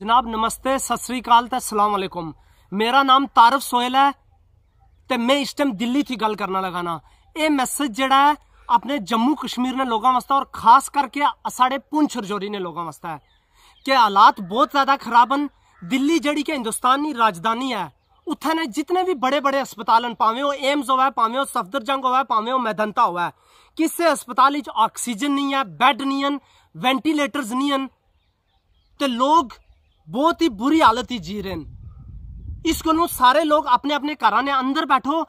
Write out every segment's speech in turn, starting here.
ਜਨਾਬ ਨਮਸਤੇ ਸਤਿ ਸ੍ਰੀ ਅਕਾਲ ਤੇ ਅਸਲਾਮ ਅਲੈਕੁਮ ਮੇਰਾ ਨਾਮ ਤਾਰਫ ਸੋਹਲ ਹੈ ਤੇ ਮੈਂ ਇਸ ਟਾਈਮ ਦਿੱਲੀ ਤੋਂ ਗੱਲ ਕਰਨ ਲਗਾਣਾ ਇਹ ਮੈਸੇਜ ਜਿਹੜਾ ਹੈ ਆਪਣੇ ਜੰਮੂ ਕਸ਼ਮੀਰ ਨੇ ਲੋਕਾਂ ਵਾਸਤੇ ਔਰ ਖਾਸ ਕਰਕੇ ਸਾਡੇ ਪੁੰਛ ਰਜੌਰੀ ਨੇ ਲੋਕਾਂ ਵਾਸਤੇ ਹੈ ਕਿ ਹਾਲਾਤ ਬਹੁਤ ਜ਼ਿਆਦਾ ਖਰਾਬ ਹਨ ਦਿੱਲੀ ਜਿਹੜੀ ਕਿ ਹਿੰਦੁਸਤਾਨ ਦੀ ਰਾਜਧਾਨੀ ਹੈ ਉੱਥੇ ਨੇ ਜਿੰਨੇ ਵੀ ਬੜੇ ਬੜੇ ਹਸਪਤਾਲ ਹਨ ਭਾਵੇਂ ਉਹ ਏਮਸ ਹੋਵੇ ਭਾਵੇਂ ਉਹ ਸਫਦਰਜੰਗ ਹੋਵੇ ਭਾਵੇਂ ਉਹ ਮੈਦੰਤਾ ਹੋਵੇ ਕਿਸੇ ਹਸਪਤਾਲ ਵਿੱਚ ਆਕਸੀਜਨ ਨਹੀਂ ਹੈ ਬੈੱਡ ਨਹੀਂ ਹਨ ਵੈਂਟੀਲੇਟਰਸ ਨਹੀਂ ਹਨ ਤੇ ਲੋਕ बहुत ही बुरी हालत ही जी रहे हैं इस गलों सारे लोग अपने अपने घर ने अंदर बैठो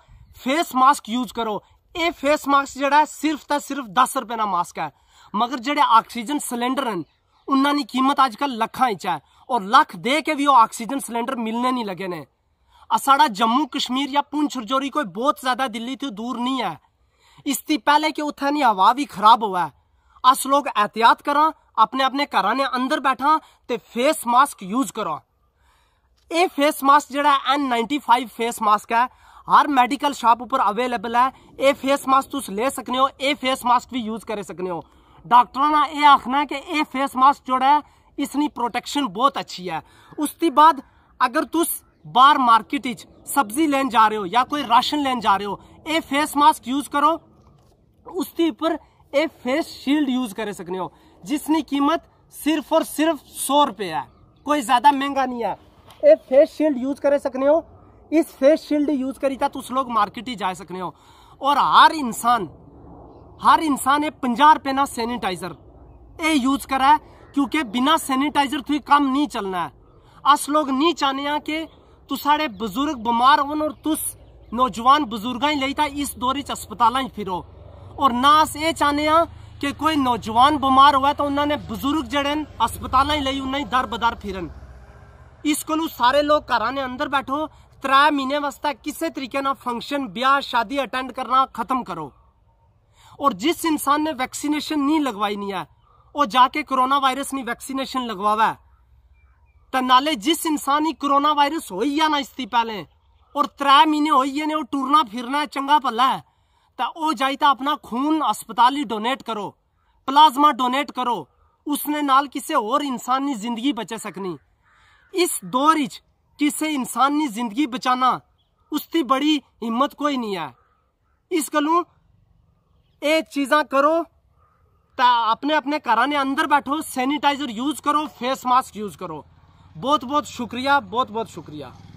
फेस मास्क यूज करो ये फेस मास्क जड़ा सिर्फ त सिर्फ दस रुपए का मास्क है मगर जेडे ऑक्सीजन सिलेंडर हैं उन्होंने कीमत अजकल लखा च है और लख दे के भी वो ऑक्सीजन सिलेंडर मिलने नहीं लगे ने साड़ा जम्मू कश्मीर या पुंछ रजौरी कोई बहुत ज्यादा दिल्ली तो दूर नहीं है इसकी पहले कि उतनी हवा भी खराब हुआ है अस लोग एहतियात करा अपने अपने घर ने अंदर बैठा तो फेस मास्क यूज करो ये फेस मास्क जोड़ा N ninety five face mask है हर मेडिकल शॉप उपर अवेलेबल है ये फेस मास्क तुम ले सकने हो ये फेस मास्क भी यूज कर सकने हो डॉक्टर ने यह आखना है कि यह फेस मास्क जो है इसकी प्रोटेक्शन बहुत अच्छी है उसके बाद अगर तुम बार मार्केट सब्जी लेन जा रहे हो या कोई राशन लेन जा रहे हो यह फेस मास्क यूज करो उसके ऊपर ए फेस शील्ड यूज कर सकने हो जिसकी कीमत सिर्फ और सिर्फ सौ रुपए है कोई ज्यादा महंगा नहीं है ए फेस शील्ड यूज कर सकने हो इस फेस शील्ड यूज करी था उस लोग मार्केट ही जा सकने हो और हर इंसान हर इंसान ये पंजा रुपये ना सैनिटाइजर ये यूज करा है क्योंकि बिना सैनिटाइजर तुम काम नहीं चलना है अस लोग नहीं चाहने कि तू साढ़े बुजुर्ग बीमार हो और तुस नौजवान बुजुर्ग ही लेता इस दौरे अस्पताल फिरो और ना अस ये चाहे हैं कि कोई नौजवान बीमार हो तो उन्होंने बुजुर्ग जड़े अस्पताल ही लिये उन्हें दर बदर फिरन इस को सारे लोग घर ने अंदर बैठो त्रै महीने वास्ते किसी तरीके ना फंक्शन ब्याह शादी अटेंड करना खत्म करो और जिस इंसान ने वैक्सीनेशन नहीं लगवाई नहीं है वह जाके कोरोना वायरस नहीं वैक्सीनेशन लगवावे तो नाले जिस इंसान ही कोरोना वायरस हो ही ना इसकी पहले और त्रै महीने हो टूरना फिरना चंगा भला है तो ओ जाइता अपना खून अस्पताल ही डोनेट करो प्लाज्मा डोनेट करो उसने नाल किसी और इंसान की जिंदगी बचा सकनी इस दौर इच किसी इंसानी जिंदगी बचाना उसकी बड़ी हिम्मत कोई नहीं है इस गलू ये चीज़ा करो तो अपने अपने घर ने अंदर बैठो सैनिटाइजर यूज़ करो फेस मास्क यूज़ करो बहुत बहुत शुक्रिया बहुत बहुत शुक्रिया